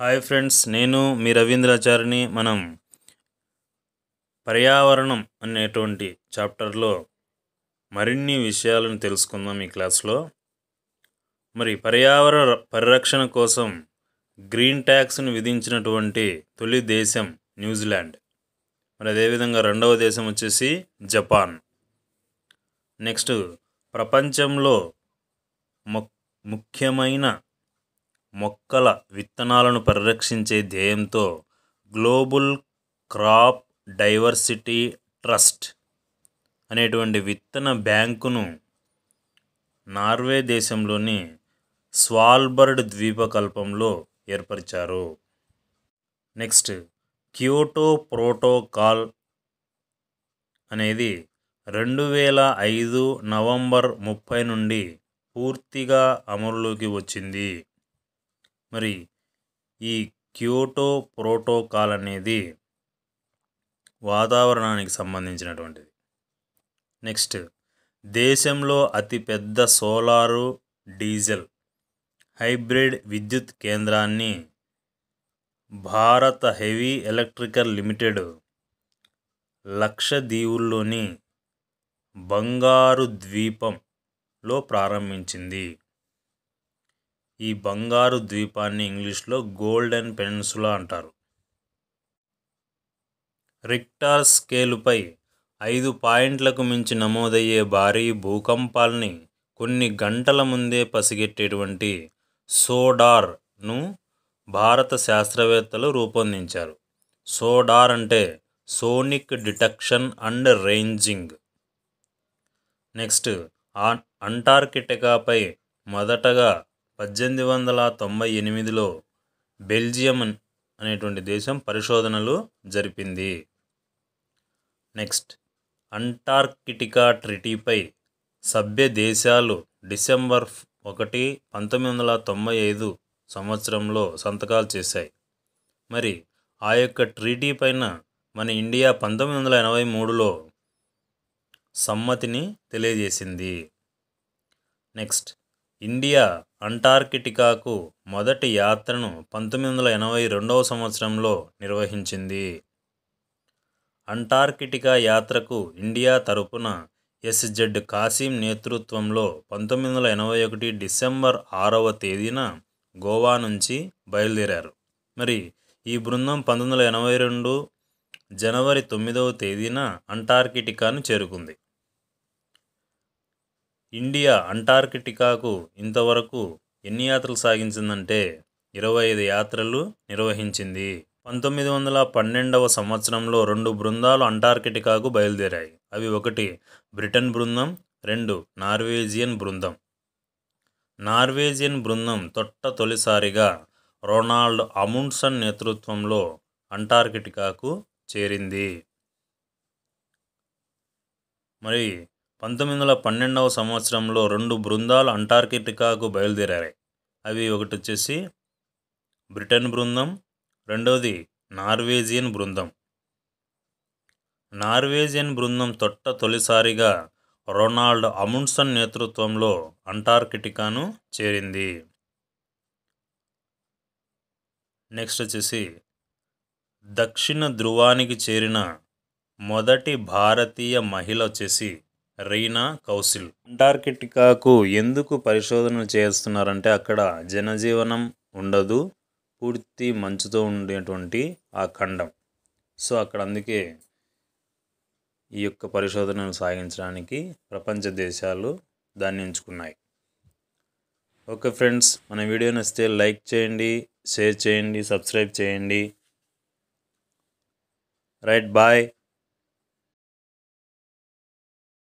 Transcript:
hi friends నేను మీ రవీంద్రాచార్యని మనం పర్యావరణం అనేటువంటి చాప్టర్లో మరిన్ని విషయాలను తెలుసుకుందాం ఈ క్లాస్లో మరి పర్యావరణ పరిరక్షణ కోసం గ్రీన్ ట్యాక్స్ను విధించినటువంటి తొలి దేశం న్యూజిలాండ్ మరి అదేవిధంగా రెండవ దేశం వచ్చేసి జపాన్ నెక్స్ట్ ప్రపంచంలో ముఖ్యమైన మొక్కల విత్తనాలను పరిరక్షించే ధ్యేయంతో గ్లోబల్ క్రాప్ డైవర్సిటీ ట్రస్ట్ అనేటువంటి విత్తన బ్యాంకును నార్వే దేశంలోని స్వాల్బర్డ్ ద్వీపకల్పంలో ఏర్పరిచారు నెక్స్ట్ క్యోటో ప్రోటోకాల్ అనేది రెండు వేల ఐదు నవంబర్ ముప్పై నుండి పూర్తిగా అమలులోకి వచ్చింది మరి ఈ క్యోటో ప్రోటోకాల్ అనేది వాతావరణానికి సంబంధించినటువంటిది నెక్స్ట్ దేశంలో అతిపెద్ద సోలారు డీజిల్ హైబ్రిడ్ విద్యుత్ కేంద్రాన్ని భారత హెవీ ఎలక్ట్రికల్ లిమిటెడ్ లక్షదీవుల్లోని బంగారు ద్వీపంలో ప్రారంభించింది ఈ బంగారు ద్వీపాన్ని ఇంగ్లీష్లో గోల్డెన్ పెన్సులా అంటారు రిక్టార్ స్కేలుపై ఐదు పాయింట్లకు మించి నమోదయ్యే భారీ భూకంపాల్ని కొన్ని గంటల ముందే పసిగెట్టేటువంటి సోడార్ను భారత శాస్త్రవేత్తలు రూపొందించారు సోడార్ అంటే sonic detection and ranging next అంటార్కిటికాపై మొదటగా పద్దెనిమిది వందల తొంభై ఎనిమిదిలో బెల్జియం అనేటువంటి దేశం పరిశోధనలు జరిపింది నెక్స్ట్ అంటార్కిటికా ట్రిటీపై సభ్య దేశాలు డిసెంబర్ ఒకటి పంతొమ్మిది వందల తొంభై ఐదు సంవత్సరంలో సంతకాలు చేశాయి మరి ఆ యొక్క ట్రీటీ పైన మన ఇండియా పంతొమ్మిది వందల ఎనభై మూడులో సమ్మతిని తెలియజేసింది నెక్స్ట్ ఇండియా అంటార్కిటికాకు మొదటి యాత్రను పంతొమ్మిది వందల ఎనభై రెండవ సంవత్సరంలో నిర్వహించింది అంటార్కిటికా యాత్రకు ఇండియా తరపున ఎస్జెడ్ కాసిం నేతృత్వంలో పంతొమ్మిది వందల ఎనభై ఒకటి డిసెంబర్ ఆరవ తేదీన గోవా నుంచి బయలుదేరారు మరి ఈ బృందం పంతొమ్మిది వందల ఎనభై రెండు జనవరి తొమ్మిదవ తేదీన అంటార్కిటికాను చేరుకుంది ఇండియా అంటార్కిటికాకు ఇంతవరకు ఎన్ని యాత్రలు సాగించిందంటే ఇరవై ఐదు యాత్రలు నిర్వహించింది పంతొమ్మిది వందల పన్నెండవ సంవత్సరంలో రెండు బృందాలు అంటార్కిటికాకు బయలుదేరాయి అవి ఒకటి బ్రిటన్ బృందం రెండు నార్వేజియన్ బృందం నార్వేజియన్ బృందం తొట్ట తొలిసారిగా రొనాల్డ్ అమున్సన్ నేతృత్వంలో అంటార్కిటికాకు చేరింది మరి పంతొమ్మిది వందల పన్నెండవ సంవత్సరంలో రెండు బృందాలు అంటార్కిటికాకు బయలుదేరాయి అవి ఒకటి వచ్చేసి బ్రిటన్ బృందం రెండవది నార్వేజియన్ బృందం నార్వేజియన్ బృందం తొట్ట తొలిసారిగా రొనాల్డ్ అమున్సన్ నేతృత్వంలో అంటార్కిటికాను చేరింది నెక్స్ట్ వచ్చేసి దక్షిణ ధృవానికి చేరిన మొదటి భారతీయ మహిళ వచ్చేసి రీనా కౌశిల్ అంటార్కిటికాకు ఎందుకు పరిశోధనలు చేస్తున్నారంటే అక్కడ జనజీవనం ఉండదు పూర్తి మంచుతో ఉండేటువంటి ఆ ఖండం సో అక్కడ అందుకే ఈ యొక్క పరిశోధనను సాగించడానికి ప్రపంచ దేశాలు దాన్ని ఎంచుకున్నాయి ఓకే ఫ్రెండ్స్ మన వీడియో నచ్చితే లైక్ చేయండి షేర్ చేయండి సబ్స్క్రైబ్ చేయండి రైట్ బాయ్